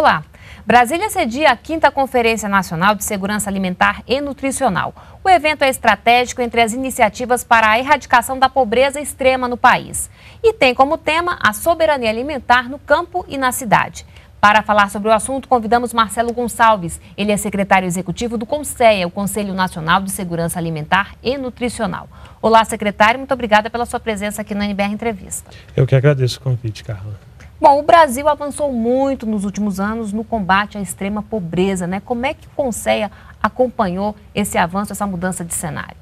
Olá! Brasília sedia a quinta Conferência Nacional de Segurança Alimentar e Nutricional. O evento é estratégico entre as iniciativas para a erradicação da pobreza extrema no país e tem como tema a soberania alimentar no campo e na cidade. Para falar sobre o assunto, convidamos Marcelo Gonçalves. Ele é secretário executivo do CONSEA, o Conselho Nacional de Segurança Alimentar e Nutricional. Olá, secretário, muito obrigada pela sua presença aqui no NBR Entrevista. Eu que agradeço o convite, Carla. Bom, o Brasil avançou muito nos últimos anos no combate à extrema pobreza, né? Como é que o Conselho acompanhou esse avanço, essa mudança de cenário?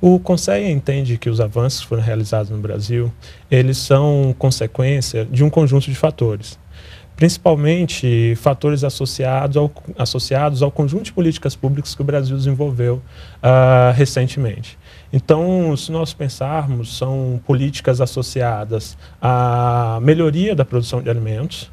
O Conselho entende que os avanços que foram realizados no Brasil, eles são consequência de um conjunto de fatores principalmente fatores associados ao, associados ao conjunto de políticas públicas que o Brasil desenvolveu uh, recentemente. Então, se nós pensarmos, são políticas associadas à melhoria da produção de alimentos,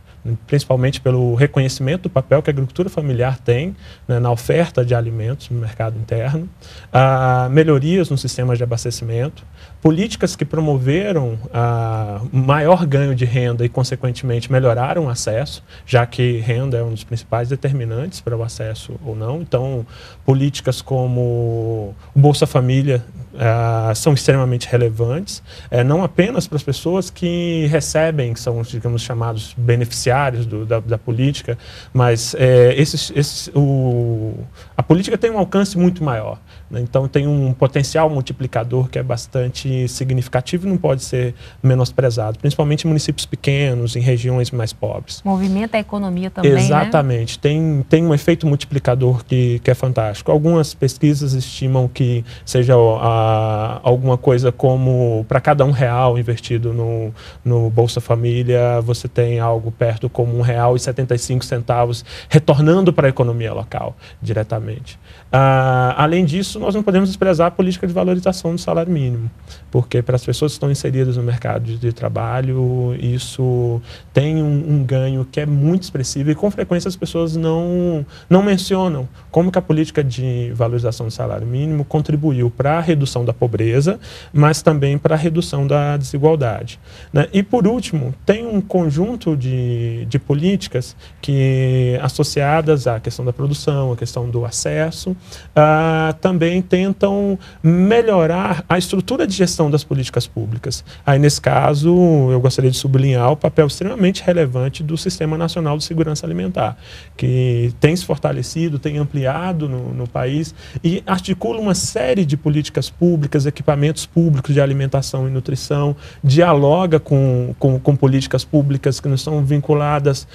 principalmente pelo reconhecimento do papel que a agricultura familiar tem né, na oferta de alimentos no mercado interno, a melhorias nos sistemas de abastecimento, políticas que promoveram a ah, maior ganho de renda e, consequentemente, melhoraram o acesso, já que renda é um dos principais determinantes para o acesso ou não. Então, políticas como o Bolsa Família uh, são extremamente relevantes, uh, não apenas para as pessoas que recebem, que são, digamos, chamados beneficiários do, da, da, política, mas uh, esses, esses, o, a política tem um alcance muito maior. Né? Então tem um potencial multiplicador que é bastante significativo e não pode ser menosprezado, principalmente em municípios pequenos, em regiões mais pobres. Movimenta a economia também. Né? Exatamente. Né? Tem, tem um efeito multiplicador que, que é fantástico. Algumas pesquisas estimam que seja a, alguma coisa como para cada um real investido no, no Bolsa Família, você tem algo perto como um real e 75 centavos retornando para a economia local diretamente. Ah, além disso, nós não podemos desprezar a política de valorização do salário mínimo, porque para as pessoas que estão inseridas no mercado de, trabalho, isso tem um, um, ganho que é muito expressivo e com frequência as pessoas não, não mencionam como que a política de valorização do salário mínimo contribuiu para a redução da pobreza, mas também para a redução da desigualdade. Né? E por último, tem um conjunto de, de políticas que associadas à questão da produção, à questão do acesso, uh, também também tentam melhorar a estrutura de gestão das políticas públicas. Aí, nesse caso, eu gostaria de sublinhar o papel extremamente relevante do Sistema Nacional de Segurança Alimentar, que tem se fortalecido, tem ampliado no, no país e articula uma série de políticas públicas, equipamentos públicos de alimentação e nutrição, dialoga com, com, com políticas públicas que não estão vinculadas,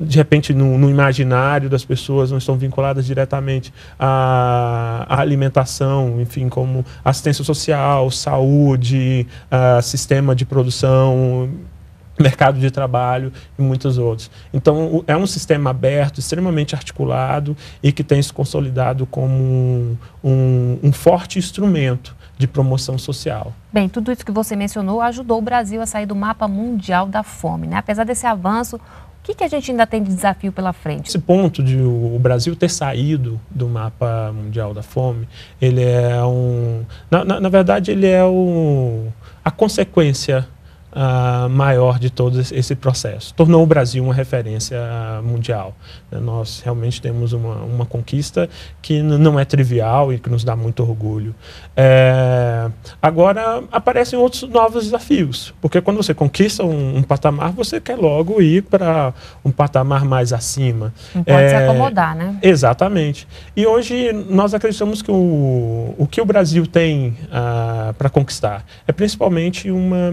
de repente, no, no imaginário das pessoas, não estão vinculadas diretamente à, à alimentação enfim, como assistência social, saúde, uh, sistema de produção, mercado de trabalho e muitos outros. Então, é um sistema aberto, extremamente articulado e que tem se consolidado como um, um, um forte instrumento de promoção social. Bem, tudo isso que você mencionou ajudou o Brasil a sair do mapa mundial da fome. Né? Apesar desse avanço, que, que a gente ainda tem de desafio pela frente? Esse ponto de o Brasil ter saído do mapa mundial da fome, ele é um. Na, na, na verdade, ele é o a consequência uh, maior de todo esse processo. Tornou o Brasil uma referência mundial. Nós realmente temos uma, uma conquista que não é trivial e que nos dá muito orgulho. É, agora aparecem outros novos desafios, porque quando você conquista um, um patamar, você quer logo ir para um patamar mais acima. Não pode é, se acomodar, né? Exatamente. E hoje nós acreditamos que o, o que o Brasil tem uh, ah, para conquistar é principalmente uma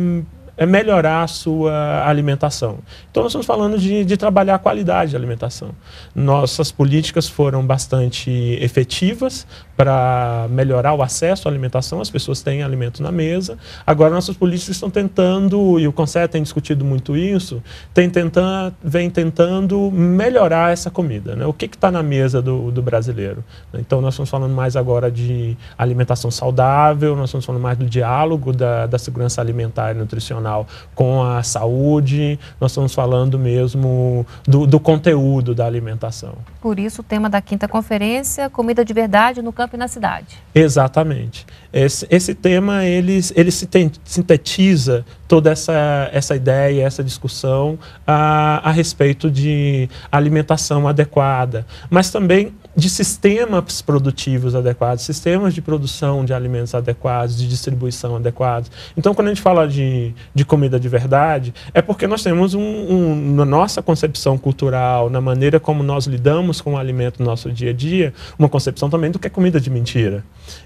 é melhorar a sua alimentação. Então, nós estamos falando de, de trabalhar a qualidade da alimentação. Nossas políticas foram bastante efetivas, para melhorar o acesso à alimentação, as pessoas têm alimento na mesa. Agora, nossos políticos estão tentando, e o Conselho tem discutido muito isso, tem tentando vem tentando melhorar essa comida. Né? O que está na mesa do, do, brasileiro? Então, nós estamos falando mais agora de alimentação saudável, nós estamos falando mais do diálogo da, da segurança alimentar e nutricional com a saúde, nós estamos falando mesmo do, do conteúdo da alimentação. Por isso, o tema da quinta conferência, comida de verdade no campo Unicamp na cidade. Exatamente. Esse, esse tema ele, ele sintetiza toda essa, essa ideia, essa discussão a, a respeito de alimentação adequada, mas também de sistemas produtivos adequados, sistemas de produção de alimentos adequados, de distribuição adequados. Então, quando a gente fala de, de comida de verdade, é porque nós temos um, um, na nossa concepção cultural, na maneira como nós lidamos com o alimento no nosso dia a dia, uma concepção também do que é comida de mentira.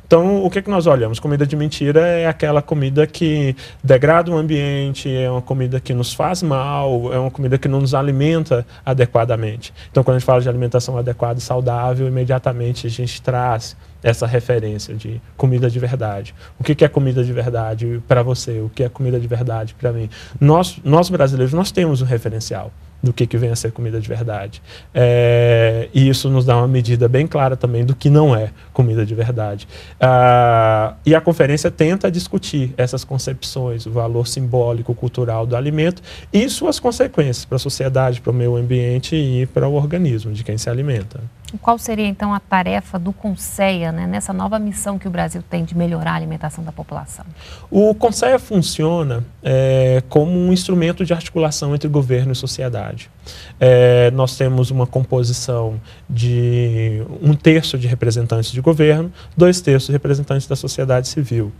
Então, o que, é que nós olhamos? Comida de mentira é aquela comida que degrada o ambiente, é uma comida que nos faz mal, é uma comida que não nos alimenta adequadamente. Então, quando a gente fala de alimentação adequada e saudável, imediatamente a gente traz essa referência de comida de verdade. O que é comida de verdade para você? O que é comida de verdade para mim? Nós, nós brasileiros, nós temos um referencial do que, que vem a ser comida de verdade. É, e isso nos dá uma medida bem clara também do que não é comida de verdade. Ah, e a conferência tenta discutir essas concepções, o valor simbólico, cultural do alimento e suas consequências para a sociedade, para o meio ambiente e para o organismo de quem se alimenta. Qual seria então a tarefa do CONSEA né, nessa nova missão que o Brasil tem de melhorar a alimentação da população? O CONSEA funciona é, como um instrumento de articulação entre governo e sociedade. É, nós temos uma composição de um terço de representantes de governo, dois terços de representantes da sociedade civil.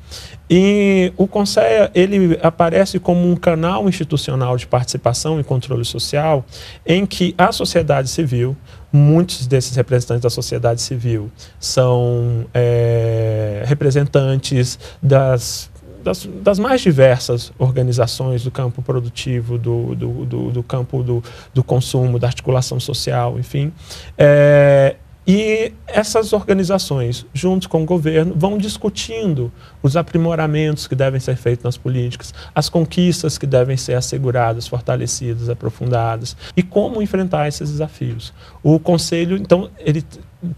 E o Conselho ele aparece como um canal institucional de participação e controle social em que a sociedade civil, muitos desses representantes da sociedade civil são é, representantes das das, das, mais diversas organizações do campo produtivo, do, do, do, do campo do, do, consumo, da articulação social, enfim. É, e essas organizações, junto com o governo, vão discutindo os aprimoramentos que devem ser feitos nas políticas, as conquistas que devem ser asseguradas, fortalecidas, aprofundadas, e como enfrentar esses desafios. O Conselho, então, ele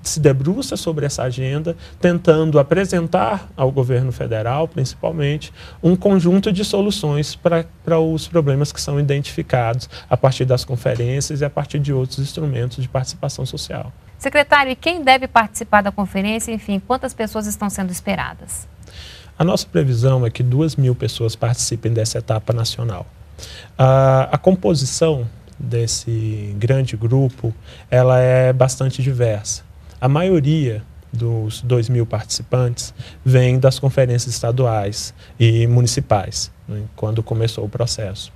se debruça sobre essa agenda, tentando apresentar ao governo federal, principalmente, um conjunto de soluções para os problemas que são identificados a partir das conferências e a partir de outros instrumentos de participação social. Secretário, e quem deve participar da conferência? Enfim, quantas pessoas estão sendo esperadas? A nossa previsão é que 2 mil pessoas participem dessa etapa nacional. a, a composição desse grande grupo, ela é bastante diversa. A maioria dos 2 mil participantes vem das conferências estaduais e municipais, né, quando começou o processo.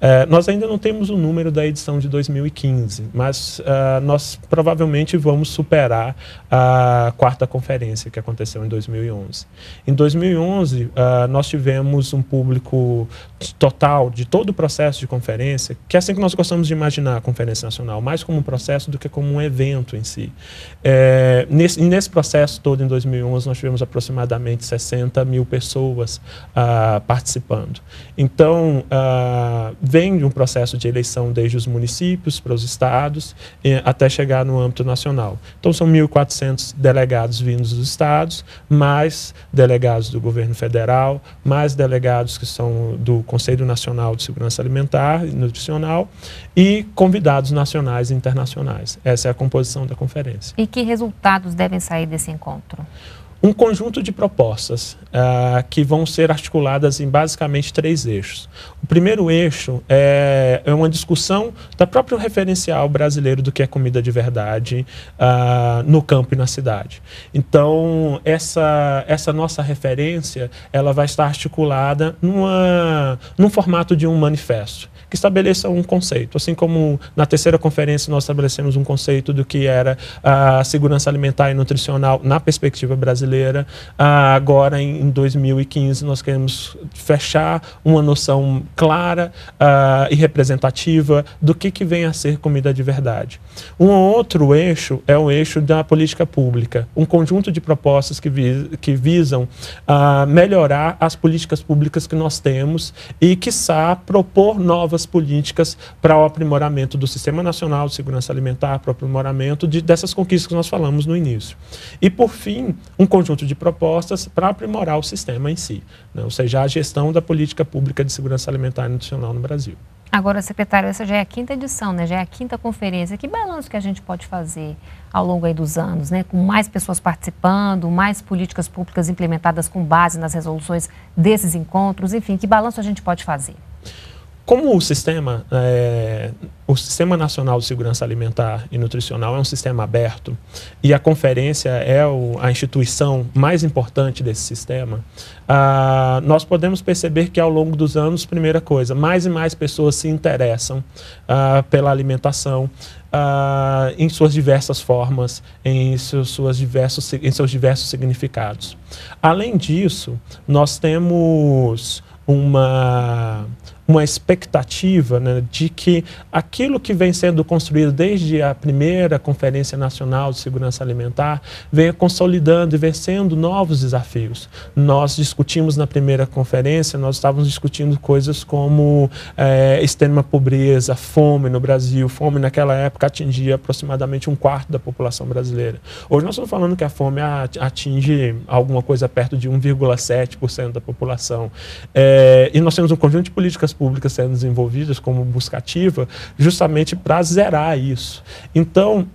É, nós ainda não temos o número da edição de 2015, mas uh, nós provavelmente vamos superar a quarta conferência que aconteceu em 2011. Em 2011, uh, é, nós tivemos um público total de todo o processo de conferência, que é assim que nós gostamos de imaginar a Conferência Nacional, mais como um processo do que como um evento em si. É, nesse, nesse processo todo, em 2011, nós tivemos aproximadamente 60 mil pessoas participando. Então, vem de um processo de eleição desde os municípios para os estados eh, até chegar no âmbito nacional. Então, são 1.400 delegados vindos dos estados, mais delegados do governo federal, mais delegados que são do Conselho Nacional de Segurança Alimentar e Nutricional e convidados nacionais e internacionais. Essa é a composição da conferência. E que resultados devem sair desse encontro? um conjunto de propostas uh, que vão ser articuladas em basicamente três eixos. O primeiro eixo é, é uma discussão da próprio referencial brasileiro do que é comida de verdade uh, no campo e na cidade. Então, essa, essa nossa referência ela vai estar articulada numa, num formato de um manifesto que estabeleça um conceito. Assim como na terceira conferência nós estabelecemos um conceito do que era a segurança alimentar e nutricional na perspectiva brasileira, brasileira. Ah, agora, em 2015, nós queremos fechar uma noção clara ah, e representativa do que, que vem a ser comida de verdade. Um outro eixo é o eixo da política pública, um conjunto de propostas que, que visam ah, melhorar as políticas públicas que nós temos e, quiçá, propor novas políticas para o aprimoramento do Sistema Nacional de Segurança Alimentar, para o aprimoramento de, dessas conquistas que nós falamos no início. E, por fim, um conjunto de propostas para aprimorar o sistema em si, né? ou seja, a gestão da política pública de segurança alimentar e nutricional no Brasil. Agora, secretário, essa já é a quinta edição, né? já é a quinta conferência. Que balanço que a gente pode fazer ao longo dos anos, né? com mais pessoas participando, mais políticas públicas implementadas com base nas resoluções desses encontros, enfim, que balanço a gente pode fazer? Como o sistema, é, o Sistema Nacional de Segurança Alimentar e Nutricional é um sistema aberto e a conferência é o, a instituição mais importante desse sistema, ah, nós podemos perceber que ao longo dos anos, primeira coisa, mais e mais pessoas se interessam ah, pela alimentação ah, em suas diversas formas, em seus, suas diversos, em seus diversos significados. Além disso, nós temos uma uma expectativa né, de que aquilo que vem sendo construído desde a primeira Conferência Nacional de Segurança Alimentar venha consolidando e vencendo novos desafios. Nós discutimos na primeira conferência, nós estávamos discutindo coisas como é, extrema pobreza, fome no Brasil. Fome naquela época atingia aproximadamente um quarto da população brasileira. Hoje nós estamos falando que a fome atinge alguma coisa perto de 1,7% da população. É, e nós temos um conjunto de políticas públicas públicas sendo desenvolvidas como buscativa, justamente para zerar isso. Então,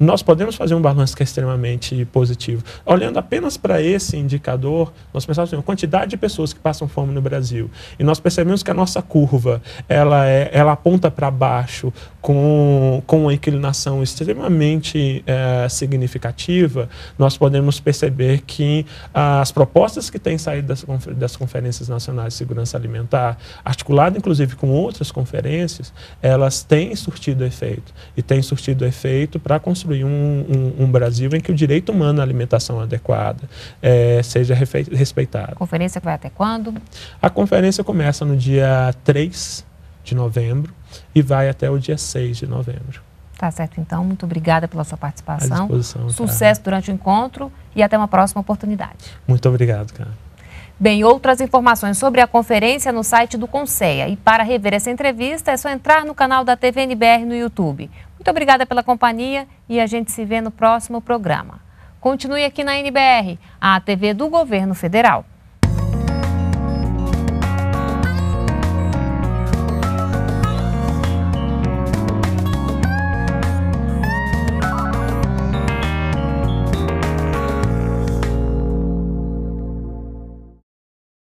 nós podemos fazer um balanço que é extremamente positivo. Olhando apenas para esse indicador, nós pensamos em assim, a quantidade de pessoas que passam fome no Brasil. E nós percebemos que a nossa curva, ela, é, ela aponta para baixo com, com uma inclinação extremamente é, significativa, nós podemos perceber que as propostas que têm saído das, das conferências nacionais de segurança alimentar, articulado inclusive, com outras conferências, elas têm surtido efeito. E têm surtido efeito para construir um, um, um, Brasil em que o direito humano à alimentação adequada é, seja respeitado. A conferência vai até quando? A conferência começa no dia 3 de novembro e vai até o dia 6 de novembro. Tá certo, então. Muito obrigada pela sua participação. Tá. Sucesso durante o encontro e até uma próxima oportunidade. Muito obrigado, cara. Bem, outras informações sobre a conferência no site do Conceia. E para rever essa entrevista, é só entrar no canal da TVNBR no YouTube. Muito obrigada pela companhia e a gente se vê no próximo programa. Continue aqui na NBR, a TV do Governo Federal.